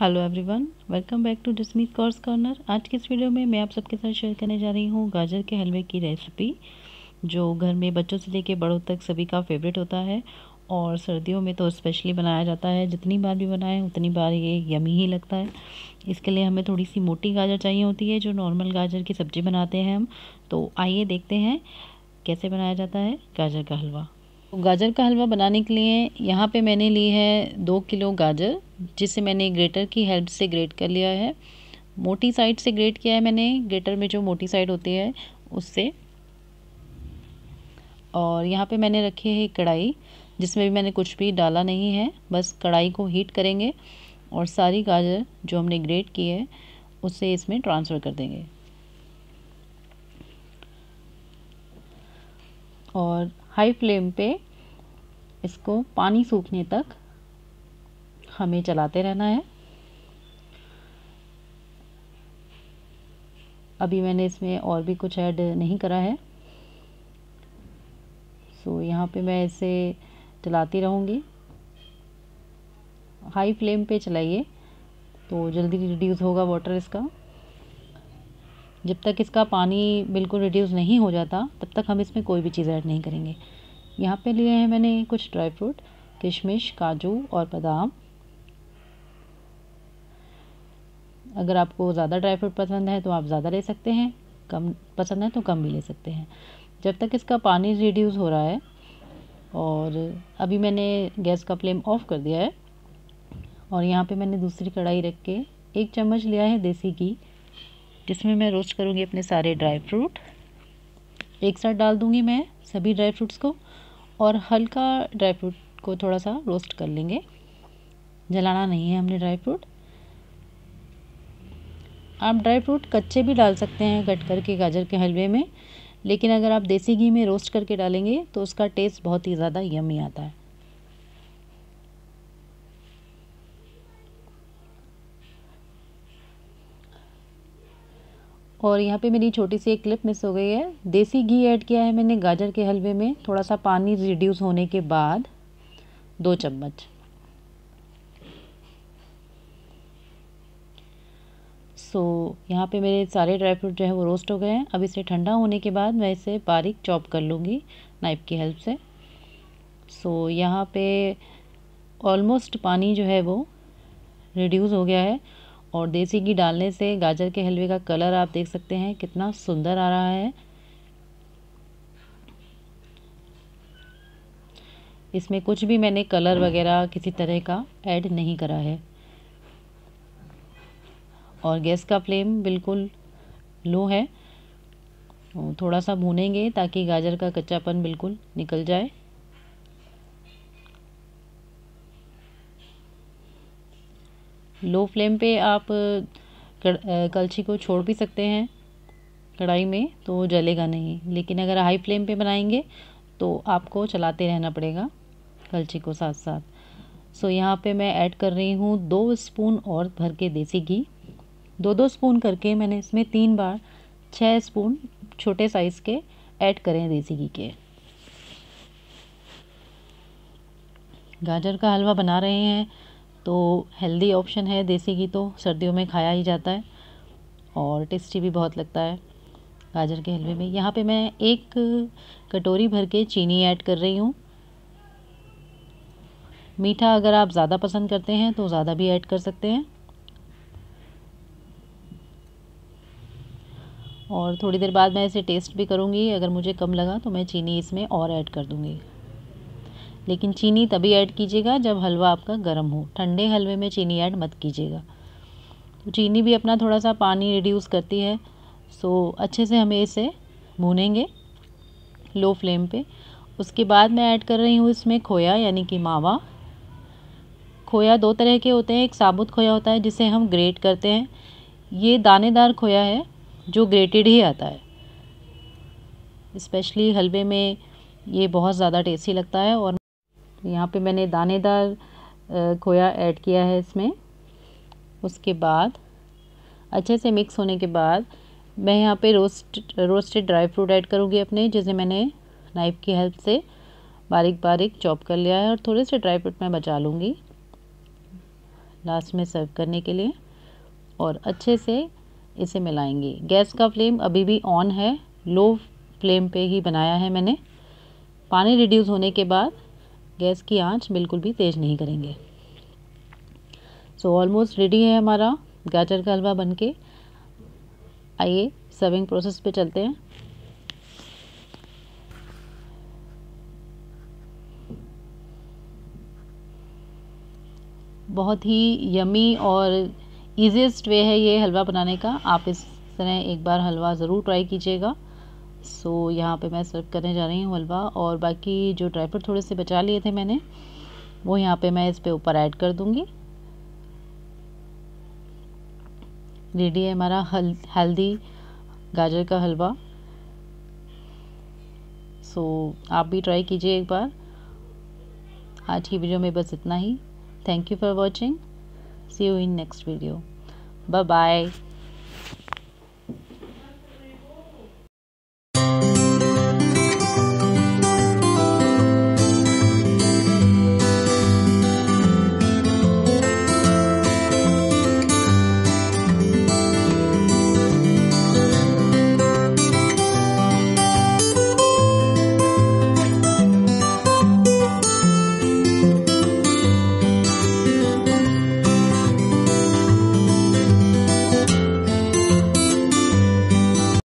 hello everyone welcome back to Jasmeet course corner आज के इस वीडियो में मैं आप सबके साथ शेयर करने जा रही हूँ गाजर के हलवे की रेसिपी जो घर में बच्चों से लेकर बड़ों तक सभी का फेवरेट होता है और सर्दियों में तो स्पेशली बनाया जाता है जितनी बार भी बनाएं उतनी बार ये यमी ही लगता है इसके लिए हमें थोड़ी सी मोटी गाजर चाहिए होती है जो नॉर्मल गाजर की सब्ज़ी बनाते हैं हम तो आइए देखते हैं कैसे बनाया जाता है गाजर का हलवा तो गाजर का हलवा बनाने के लिए यहाँ पे मैंने ली है दो किलो गाजर जिसे मैंने ग्रेटर की हेल्प से ग्रेट कर लिया है मोटी साइड से ग्रेट किया है मैंने ग्रेटर में जो मोटी साइड होती है उससे और यहाँ पे मैंने रखी है कढ़ाई जिसमें भी मैंने कुछ भी डाला नहीं है बस कढ़ाई को हीट करेंगे और सारी गाजर जो हमने ग्रेट की है उसे इसमें ट्रांसफ़र कर देंगे और हाई फ्लेम पे इसको पानी सूखने तक हमें चलाते रहना है अभी मैंने इसमें और भी कुछ ऐड नहीं करा है सो यहाँ पे मैं इसे चलाती रहूँगी हाई फ्लेम पे चलाइए तो जल्दी रिड्यूस होगा वाटर इसका जब तक इसका पानी बिल्कुल रिड्यूस नहीं हो जाता तब तक हम इसमें कोई भी चीज़ ऐड नहीं करेंगे यहाँ पे लिए हैं मैंने कुछ ड्राई फ्रूट किशमिश काजू और बादाम अगर आपको ज़्यादा ड्राई फ्रूट पसंद है तो आप ज़्यादा ले सकते हैं कम पसंद है तो कम भी ले सकते हैं जब तक इसका पानी रिड्यूस हो रहा है और अभी मैंने गैस का फ्लेम ऑफ़ कर दिया है और यहाँ पे मैंने दूसरी कढ़ाई रख के एक चम्मच लिया है देसी घी जिसमें मैं रोस्ट करूँगी अपने सारे ड्राई फ्रूट एक साथ डाल दूँगी मैं सभी ड्राई फ्रूट्स को और हल्का ड्राई फ्रूट को थोड़ा सा रोस्ट कर लेंगे जलाना नहीं है हमने ड्राई फ्रूट आप ड्राई फ्रूट कच्चे भी डाल सकते हैं कट करके गाजर के हलवे में लेकिन अगर आप देसी घी में रोस्ट करके डालेंगे तो उसका टेस्ट बहुत ही ज़्यादा यमी आता है और यहाँ पे मेरी छोटी सी एक क्लिप मिस हो गई है देसी घी ऐड किया है मैंने गाजर के हलवे में थोड़ा सा पानी रिड्यूस होने के बाद दो चम्मच सो so, यहाँ पे मेरे सारे ड्राई फ्रूट जो है वो रोस्ट हो गए हैं अब इसे ठंडा होने के बाद मैं इसे बारीक चॉप कर लूँगी नाइफ़ की हेल्प से सो so, यहाँ पे ऑलमोस्ट पानी जो है वो रिड्यूस हो गया है और देसी घी डालने से गाजर के हलवे का कलर आप देख सकते हैं कितना सुंदर आ रहा है इसमें कुछ भी मैंने कलर वगैरह किसी तरह का ऐड नहीं करा है और गैस का फ्लेम बिल्कुल लो है थोड़ा सा भूनेंगे ताकि गाजर का कच्चापन बिल्कुल निकल जाए लो फ्लेम पे आप कलछी को छोड़ भी सकते हैं कढ़ाई में तो जलेगा नहीं लेकिन अगर हाई फ्लेम पे बनाएंगे तो आपको चलाते रहना पड़ेगा कलछी को साथ साथ सो यहाँ पे मैं ऐड कर रही हूँ दो स्पून और भर के देसी घी दो दो स्पून करके मैंने इसमें तीन बार छः स्पून छोटे साइज़ के ऐड करें देसी घी के गाजर का हलवा बना रहे हैं तो हेल्दी ऑप्शन है देसी घी तो सर्दियों में खाया ही जाता है और टेस्टी भी बहुत लगता है गाजर के हलवे में यहाँ पे मैं एक कटोरी भर के चीनी ऐड कर रही हूँ मीठा अगर आप ज़्यादा पसंद करते हैं तो ज़्यादा भी ऐड कर सकते हैं और थोड़ी देर बाद मैं इसे टेस्ट भी करूँगी अगर मुझे कम लगा तो मैं चीनी इसमें और ऐड कर दूँगी लेकिन चीनी तभी ऐड कीजिएगा जब हलवा आपका गर्म हो ठंडे हलवे में चीनी ऐड मत कीजिएगा तो चीनी भी अपना थोड़ा सा पानी रिड्यूस करती है सो अच्छे से हमें इसे भूनेंगे लो फ्लेम पे उसके बाद मैं ऐड कर रही हूँ इसमें खोया यानी कि मावा खोया दो तरह के होते हैं एक साबुत खोया होता है जिसे हम ग्रेट करते हैं ये दानेदार खोया है जो ग्रेटेड ही आता है स्पेशली हलवे में ये बहुत ज़्यादा टेस्टी लगता है और यहाँ पे मैंने दानेदार खोया ऐड किया है इसमें उसके बाद अच्छे से मिक्स होने के बाद मैं यहाँ पे roast roasted dry fruit add करूँगी अपने जिसे मैंने नाइफ़ की हेल्प से बारीक बारीक चॉप कर लिया है और थोड़े से ड्राई फ्रूट मैं बचा लूँगी लास्ट में सर्व करने के लिए और अच्छे से इसे मिलाएंगे गैस का फ्लेम अभी भी ऑन है लो फ्लेम पे ही बनाया है मैंने पानी रिड्यूस होने के बाद गैस की आंच बिल्कुल भी तेज़ नहीं करेंगे सो ऑलमोस्ट रेडी है हमारा गाजर का हलवा बनके आइए सर्विंग प्रोसेस पे चलते हैं बहुत ही यमी और ईजिएस्ट वे है ये हलवा बनाने का आप इस तरह एक बार हलवा ज़रूर ट्राई कीजिएगा सो so, यहाँ पे मैं सर्व करने जा रही हूँ हलवा और बाकी जो ड्राई फ्रूट थोड़े से बचा लिए थे मैंने वो यहाँ पे मैं इस पर ऊपर ऐड कर दूँगी रेडी है हमारा हल हेल्दी गाजर का हलवा सो so, आप भी ट्राई कीजिए एक बार आज की वीडियो में बस इतना ही thank you for watching see you in next video bye bye